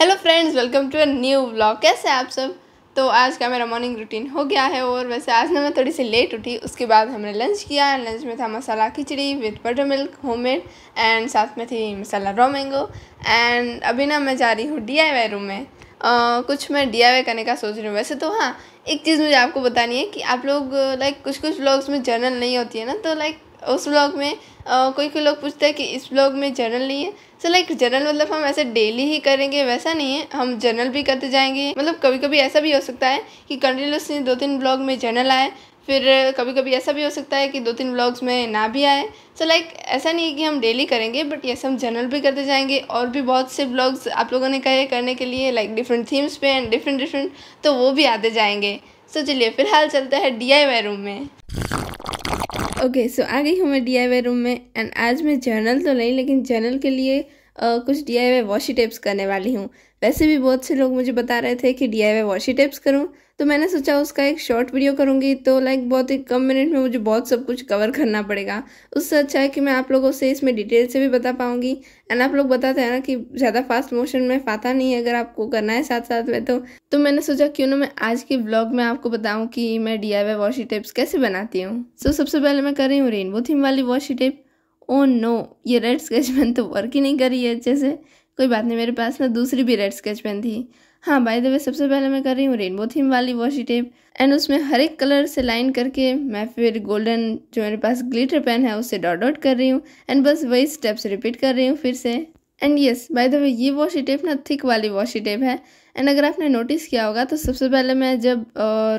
hello friends welcome to a new blog कैसे आप सब तो आज का मेरा मॉर्निंग रूटीन हो गया है और वैसे आज ना मैं थोड़ी सी लेट उठी उसके बाद हमने लंच किया लंच में था masala khichdi with buttermilk homemade and साथ में थी मसाला रॉ मैंगो एंड अभी ना मैं जा रही हूँ डी रूम में आ, कुछ मैं डी करने का सोच रही हूँ वैसे तो हाँ एक चीज़ मुझे आपको बतानी है कि आप लोग लाइक कुछ कुछ ब्लॉग्स में जर्नल नहीं होती है ना तो लाइक उस ब्लॉग में आ, कोई कोई लोग पूछते हैं कि इस ब्लॉग में जर्नल नहीं है सो लाइक जर्नल मतलब हम ऐसे डेली ही करेंगे वैसा नहीं है हम जर्नल भी करते जाएंगे मतलब कभी कभी ऐसा भी हो सकता है कि कंटिन्यूसली दो तीन ब्लॉग में जर्नल आए फिर कभी कभी ऐसा भी हो सकता है कि दो तीन ब्लॉग्स में ना भी आए सो so लाइक like, ऐसा नहीं है कि हम डेली करेंगे बट ये हम जनरल भी करते जाएंगे और भी बहुत से ब्लॉग्स आप लोगों ने कहे करने के लिए लाइक डिफरेंट थीम्स पे एंड डिफरेंट डिफरेंट तो वो भी आते जाएंगे सो so चलिए फिलहाल चलता है डी रूम में ओके okay, सो so आ गई हूँ मैं डी रूम में एंड आज मैं जर्नल तो नहीं लेकिन जर्नल के लिए Uh, कुछ D I Y washi tapes करने वाली हूँ वैसे भी बहुत से लोग मुझे बता रहे थे कि D I Y washi tapes करूँ तो मैंने सोचा उसका एक शॉर्ट वीडियो करूँगी तो लाइक बहुत ही कम मिनट में मुझे बहुत सब कुछ कवर करना पड़ेगा उससे अच्छा है कि मैं आप लोगों से इसमें डिटेल से भी बता पाऊँगी एंड आप लोग बताते हैं ना कि ज़्यादा फास्ट मोशन में फाता नहीं है अगर आपको करना है साथ साथ में तो तो मैंने सोचा क्यों ना मैं आज के ब्लॉग में आपको बताऊँ कि मैं डी आई वॉशी टेप्स कैसे बनाती हूँ सो so, सबसे पहले मैं कर रही हूँ रेनबो थीम वाली वॉशी टेप ओ नो ये रेड स्केच पेन तो वर्क ही नहीं कर रही है अच्छे से कोई बात नहीं मेरे पास ना दूसरी भी रेड स्केच पेन थी हाँ बाय द वे सबसे पहले मैं कर रही हूँ रेनबो थीम वाली वॉशी टेप एंड उसमें हर एक कलर से लाइन करके मैं फिर गोल्डन जो मेरे पास ग्लिटर पेन है उससे डॉट डॉट कर रही हूँ एंड बस वही स्टेप्स रिपीट कर रही हूँ फिर से and yes by the way ये वॉशी टेप ना थिक वाली वॉशी टेप है एंड अगर आपने नोटिस किया होगा तो सबसे पहले मैं जब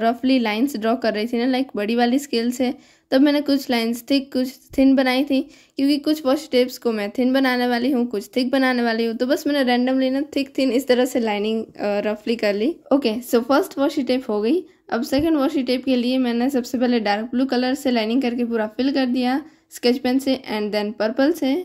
रफली लाइन्स ड्रॉ कर रही थी ना लाइक बड़ी वाली स्केल से तब मैंने कुछ लाइंस थिक कुछ थिन बनाई थी क्योंकि कुछ वॉश टेप्स को मैं थिन बनाने वाली हूँ कुछ थिक बनाने वाली हूँ तो बस मैंने रैंडमली ना थिक थिन इस तरह से लाइनिंग रफली कर ली okay so first wash tape हो गई अब सेकेंड वॉश टेप के लिए मैंने सबसे पहले डार्क ब्लू कलर से लाइनिंग करके पूरा फिल कर दिया स्केच पेन से एंड देन पर्पल से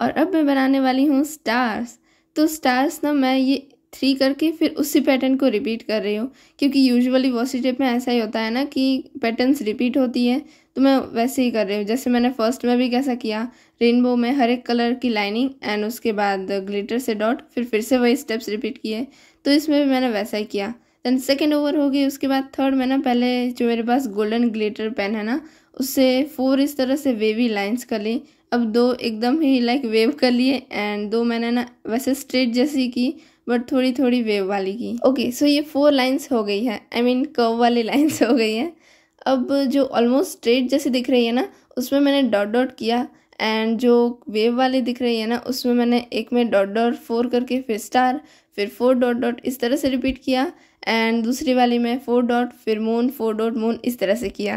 और अब मैं बनाने वाली हूँ स्टार्स तो स्टार्स ना मैं ये थ्री करके फिर उसी पैटर्न को रिपीट कर रही हूँ क्योंकि यूजुअली वॉशी टेप में ऐसा ही होता है ना कि पैटर्न्स रिपीट होती है तो मैं वैसे ही कर रही हूँ जैसे मैंने फर्स्ट में भी कैसा किया रेनबो में हर एक कलर की लाइनिंग एंड उसके बाद ग्लिटर से डॉट फिर फिर से वही स्टेप्स रिपीट किए तो इसमें भी मैंने वैसा ही किया देन सेकेंड ओवर हो गई उसके बाद थर्ड में ना पहले जो मेरे पास गोल्डन ग्लिटर पेन है ना उससे फोर इस तरह से वेवी लाइंस कर ली अब दो एकदम ही लाइक वेव कर लिए एंड दो मैंने ना वैसे स्ट्रेट जैसी की बट थोड़ी थोड़ी वेव वाली की ओके सो ये फोर लाइन्स हो गई है आई मीन कर्व वाली लाइन्स हो गई है अब जो ऑलमोस्ट स्ट्रेट जैसी दिख रही है ना उसमें मैंने डॉट डॉट किया एंड जो वेव वाली दिख रही है ना उसमें मैंने एक में डॉट डॉट फोर करके फिर स्टार फिर फोर डॉट डॉट इस तरह से रिपीट किया एंड दूसरी वाली में फोर डॉट फिर मून फोर डॉट मून इस तरह से किया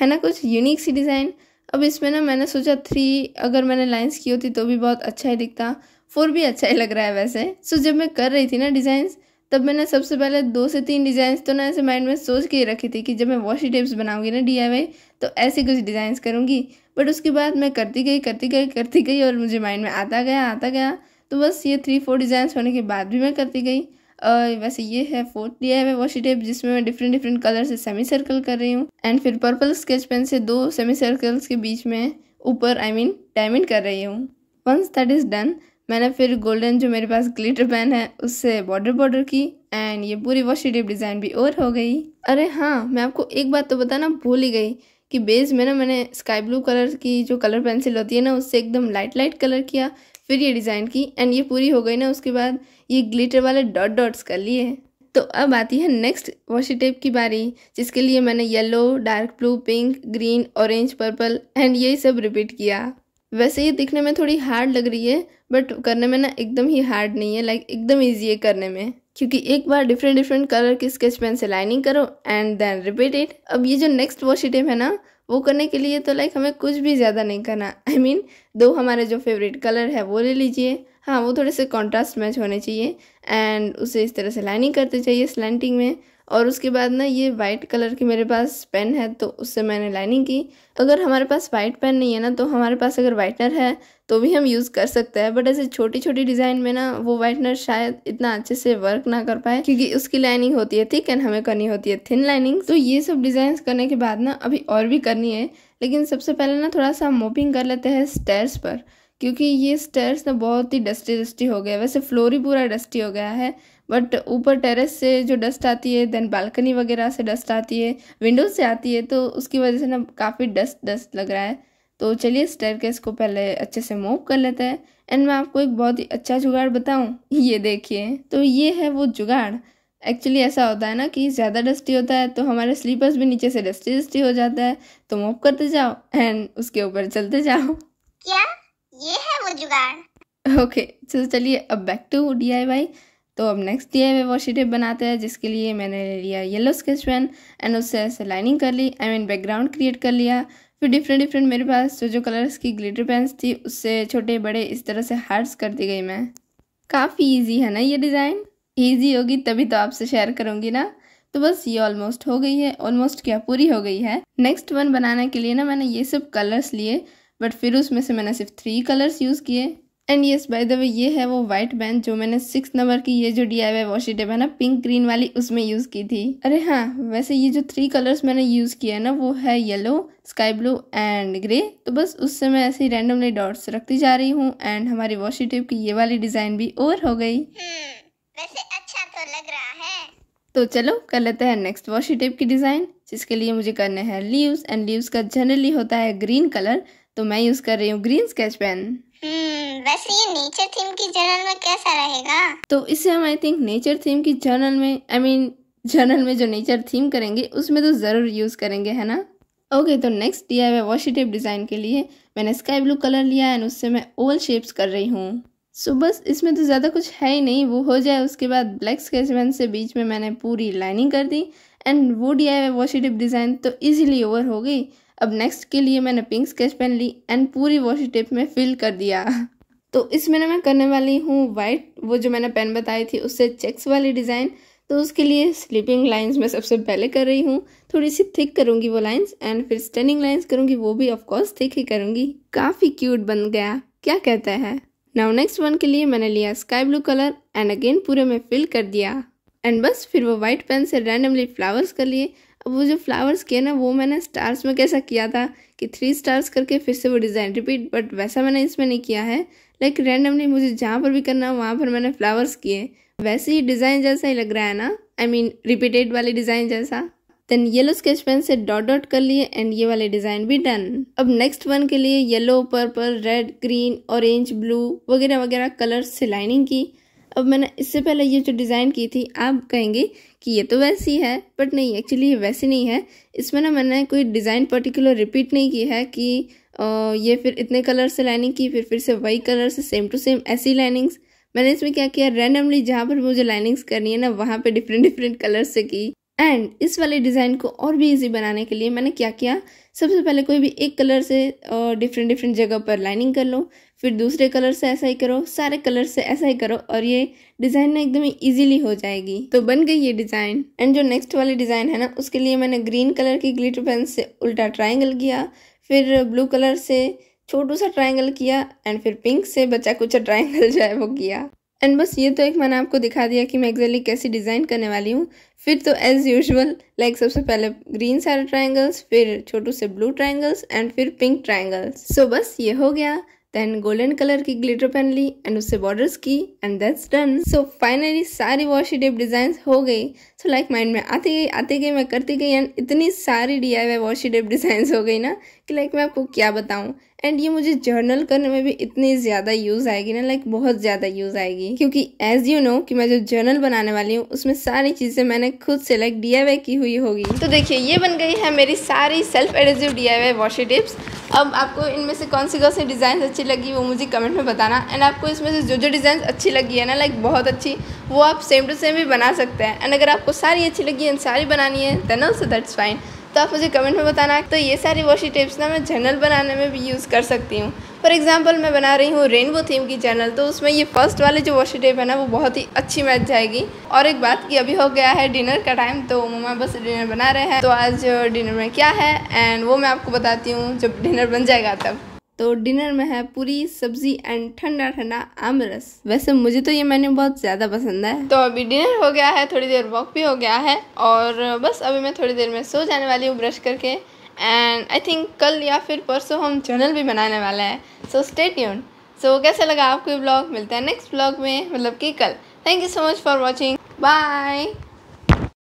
है ना कुछ यूनिक सी डिज़ाइन अब इसमें ना मैंने सोचा थ्री अगर मैंने लाइंस की होती तो भी बहुत अच्छा ही दिखता फोर भी अच्छा ही लग रहा है वैसे सो जब मैं कर रही थी ना डिज़ाइंस तब मैंने सबसे पहले दो से तीन डिज़ाइंस तो ना ऐसे माइंड में सोच के ही रखी थी कि जब मैं वॉशिंग टेप्स बनाऊंगी ना डी तो ऐसे कुछ डिज़ाइंस करूँगी बट उसके बाद मैं करती गई करती गई करती गई और मुझे माइंड में आता गया आता गया तो बस ये थ्री फोर डिज़ाइंस होने के बाद भी मैं करती गई और वैसे ये है fourth D I Y tape जिसमें मैं डिफरेंट डिफरेंट कलर से सेमी सर्कल कर रही हूँ एंड फिर पर्पल स्केच पेन से दो सेमी सर्कल्स के बीच में ऊपर आई मीन डायमंड कर रही हूँ वंस दैट इज़ डन मैंने फिर गोल्डन जो मेरे पास ग्लिटर पेन है उससे बॉर्डर बॉर्डर की एंड ये पूरी वो शेडेप डिज़ाइन भी और हो गई अरे हाँ मैं आपको एक बात तो बताना भूल ही गई कि बेस में ना मैंने स्काई ब्लू कलर की जो कलर पेंसिल होती है ना उससे एकदम लाइट लाइट कलर किया फिर ये डिज़ाइन की एंड ये पूरी हो गई ना उसके बाद ये ग्लिटर वाले डॉट डॉट्स कर लिए तो अब आती है नेक्स्ट वॉशी टेप की बारी जिसके लिए मैंने yellow dark blue pink green orange purple and यही सब रिपीट किया वैसे ये दिखने में थोड़ी हार्ड लग रही है बट करने में ना एकदम ही हार्ड नहीं है लाइक एकदम ईजी है करने में क्योंकि एक बार डिफरेंट डिफरेंट कलर की स्केच पेन से लाइनिंग करो एंड देन रिपीट इट अब ये जो नेक्स्ट वॉश है ना वो करने के लिए तो लाइक हमें कुछ भी ज़्यादा नहीं करना आई I मीन mean, दो हमारे जो फेवरेट कलर है वो ले लीजिए हाँ वो थोड़े से कॉन्ट्रास्ट मैच होने चाहिए एंड उसे इस तरह से लाइनिंग करते चाहिए स्लैंटिंग में और उसके बाद ना ये वाइट कलर की मेरे पास पेन है तो उससे मैंने लाइनिंग की तो अगर हमारे पास वाइट पेन नहीं है ना तो हमारे पास अगर वाइटनर है तो भी हम यूज़ कर सकते हैं बट ऐसे छोटी छोटी डिज़ाइन में ना वो वाइटनर शायद इतना अच्छे से वर्क ना कर पाए क्योंकि उसकी लाइनिंग होती है थिक एंड हमें करनी होती है थिन लाइनिंग तो ये सब डिज़ाइन करने के बाद ना अभी और भी करनी है लेकिन सबसे पहले ना थोड़ा सा मोपिंग कर लेते हैं स्टेयर्स पर क्योंकि ये स्टेयर्स ना बहुत ही डस्टी डस्टी हो गया वैसे फ्लोर ही पूरा डस्टी हो गया है बट ऊपर टेरेस से जो डस्ट आती है देन बालकनी वगैरह से डस्ट आती है विंडोज से आती है तो उसकी वजह से ना काफ़ी डस्ट डस्ट लग रहा है तो चलिए स्टेयर केस को पहले अच्छे से मूव कर लेते हैं एंड मैं आपको एक बहुत ही अच्छा जुगाड़ बताऊं ये देखिए तो ये है वो जुगाड़ एक्चुअली ऐसा होता है ना कि ज़्यादा डस्टी होता है तो हमारे स्लीपर्स भी नीचे से डस्टी डस्टी हो जाता है तो मूव करते जाओ एंड उसके ऊपर चलते जाओ क्या ये है वो जुगाड़ ओके okay, तो चलिए अब back to D I Y तो अब नेक्स्ट डे आई वो बनाते हैं जिसके लिए मैंने ले लिया येलो स्केच पेन एंड उससे ऐसे लाइनिंग कर ली आई मीन बैकग्राउंड क्रिएट कर लिया फिर डिफरेंट डिफरेंट मेरे पास जो जो कलर्स की ग्लिटर पेन्स थी उससे छोटे बड़े इस तरह से हार्ट्स दी गई मैं काफ़ी ईजी है ना ये डिज़ाइन ईजी होगी तभी तो आपसे शेयर करूँगी ना तो बस ये ऑलमोस्ट हो गई है ऑलमोस्ट क्या पूरी हो गई है नेक्स्ट वन बनाने के लिए ना मैंने ये सब कलर्स लिए बट फिर उसमें से मैंने सिर्फ थ्री कलर्स यूज़ किए and yes by the way ये है वो व्हाइट बैंड जो मैंने सिक्स नंबर की ये जो डी आई वाई टेप है ना पिंक ग्रीन वाली उसमें यूज की थी अरे हाँ वैसे ये जो थ्री कलर्स मैंने यूज किया है ना वो है yellow sky blue and grey तो बस उससे मैं ऐसे रैंडमली डॉट्स रखती जा रही हूँ एंड हमारी टेप की ये वाली डिजाइन भी ओवर हो गई हम्म, वैसे अच्छा तो लग रहा है तो चलो कर लेते हैं नेक्स्ट वॉशी टेप की डिज़ाइन जिसके लिए मुझे करने हैं लीव्स एंड लीव्स का जनरली होता है ग्रीन कलर तो मैं यूज़ कर रही हूँ ग्रीन स्केच पेन हम्म, वैसे ये नेचर थीम की जर्नल में कैसा रहेगा तो इससे हम आई थिंक नेचर थीम की जर्नल में I I mean mean, journal में जो नेचर थीम करेंगे उसमें तो ज़रूर यूज़ करेंगे है ना ओके okay, तो next D I washi tape design के लिए मैंने स्काई ब्लू कलर लिया एंड उससे मैं ओवल शेप्स कर रही हूँ सो so, बस इसमें तो ज़्यादा कुछ है ही नहीं वो हो जाए उसके बाद ब्लैक स्केच पेन से बीच में मैंने पूरी लाइनिंग कर दी एंड वो D I washi tape design तो ईजिली ओवर हो गई अब नेक्स्ट के लिए मैंने पिंक स्केच पेन ली एंड पूरी वॉशी टेप में फिल कर दिया तो इसमें मैं करने वाली हूँ वाइट वो जो मैंने पेन बताई थी उससे चेक्स वाली डिज़ाइन तो उसके लिए स्लीपिंग लाइंस मैं सबसे पहले कर रही हूँ थोड़ी सी थिक करूँगी वो लाइंस एंड फिर स्टेनिंग लाइंस करूँगी वो भी ऑफकोर्स थिक ही करूँगी काफ़ी क्यूट बन गया क्या कहता है नाउ नेक्स्ट वन के लिए मैंने लिया sky blue colour and again पूरे में फिल कर दिया एंड बस फिर वो वाइट पेन से रैंडमली फ्लावर्स कर लिए वो जो फ्लावर्स किए ना वो मैंने स्टार्स में कैसा किया था कि थ्री स्टार्स करके फिर से वो डिज़ाइन रिपीट बट वैसा मैंने इसमें नहीं किया है लाइक रैंडमली मुझे जहाँ पर भी करना है वहाँ पर मैंने फ्लावर्स किए वैसे ही डिज़ाइन जैसा ही लग रहा है ना आई मीन रिपीटेड वाले डिज़ाइन जैसा देन येलो स्केच पेन से डॉट डॉट कर लिए एंड ये वाले डिज़ाइन भी डन अब नेक्स्ट वन के लिए yellow purple red green orange blue वगैरह वगैरह कलर्स से लाइनिंग की अब मैंने इससे पहले ये जो डिज़ाइन की थी आप कहेंगे कि ये तो वैसी है बट नहीं एक्चुअली ये वैसी नहीं है इसमें ना मैंने कोई डिज़ाइन पर्टिकुलर रिपीट नहीं की है कि ये फिर इतने कलर से लाइनिंग की फिर फिर से वही कलर से सेम टू सेम ऐसी लाइनिंग्स मैंने इसमें क्या किया रैंडमली जहाँ पर मुझे लाइनिंग्स करनी है ना वहाँ पे डिफरेंट डिफरेंट कलर से की एंड इस वाले डिज़ाइन को और भी इजी बनाने के लिए मैंने क्या किया सबसे पहले कोई भी एक कलर से डिफरेंट डिफरेंट जगह पर लाइनिंग कर लो फिर दूसरे कलर से ऐसा ही करो सारे कलर से ऐसा ही करो और ये डिज़ाइन ना एकदम इजीली हो जाएगी तो बन गई ये डिज़ाइन एंड जो नेक्स्ट वाले डिज़ाइन है ना उसके लिए मैंने ग्रीन कलर की ग्लिटर पेन से उल्टा ट्राइंगल किया फिर ब्लू कलर से छोटू सा ट्राइंगल किया एंड फिर पिंक से बच्चा कुछ ट्राइंगल जो है वो किया एंड बस ये तो एक मैंने आपको दिखा दिया कि मैं एग्जैक्टली कैसे डिज़ाइन करने वाली हूँ फिर तो एज़ यूजल लाइक सबसे पहले ग्रीन सारे ट्राइंगल्स फिर छोटू से ब्लू ट्राइंगल्स एंड फिर पिंक ट्राइंगल्स सो so बस ये हो गया देन गोल्डन कलर की ग्लिटर पेन ली एंड उससे बॉर्डर्स की and that's done so finally सारी वॉशी टेप डिजाइन हो गई सो लाइक माइंड में आती गई आती गई मैं करती गई एंड इतनी सारी D I Y washi tape design हो गई ना कि लाइक like, मैं आपको क्या बताऊँ एंड ये मुझे जर्नल करने में भी इतनी ज़्यादा यूज़ आएगी ना लाइक बहुत ज़्यादा यूज़ आएगी क्योंकि एज यू नो कि मैं जो जर्नल बनाने वाली हूँ उसमें सारी चीज़ें मैंने खुद से लाइक डी की हुई होगी तो देखिए ये बन गई है मेरी सारी self adhesive D I washi tips अब आपको इनमें से कौन सी कौन सी डिज़ाइन अच्छी लगी वो मुझे कमेंट में बताना एंड आपको इसमें से जो जो डिज़ाइन अच्छी लगी है ना लाइक बहुत अच्छी वो आप सेम टू सेम भी बना सकते हैं एंड अगर आपको सारी अच्छी लगी एंड सारी बनानी है देन ऑल्सो दैट्स फाइन तो आप मुझे कमेंट में बताना तो ये सारी वॉशी टिप्स ना मैं जर्नल बनाने में भी यूज़ कर सकती हूँ फॉर एग्जाम्पल मैं बना रही हूँ रेनबो थीम की जनरल तो उसमें ये फर्स्ट वाली जो वॉशी टेप है ना वो बहुत ही अच्छी मैच जाएगी और एक बात की अभी हो गया है डिनर का टाइम तो मम्मा बस डिनर बना रहे हैं तो आज डिनर में क्या है एंड वो मैं आपको बताती हूँ जब डिनर बन जाएगा तब तो डिनर में है पूरी सब्जी एंड ठंडा ठंडा आम रस वैसे मुझे तो ये मेन्यू बहुत ज़्यादा पसंद है तो अभी डिनर हो गया है थोड़ी देर वॉक भी हो गया है और बस अभी मैं थोड़ी देर में सो जाने वाली हूँ ब्रश करके एंड आई थिंक कल या फिर परसों हम जर्नल भी बनाने वाला है सो स्टे ट्यून सो कैसे लगा आपको ये ब्लॉग मिलता है नेक्स्ट ब्लॉग में मतलब कि कल thank you so much for watching bye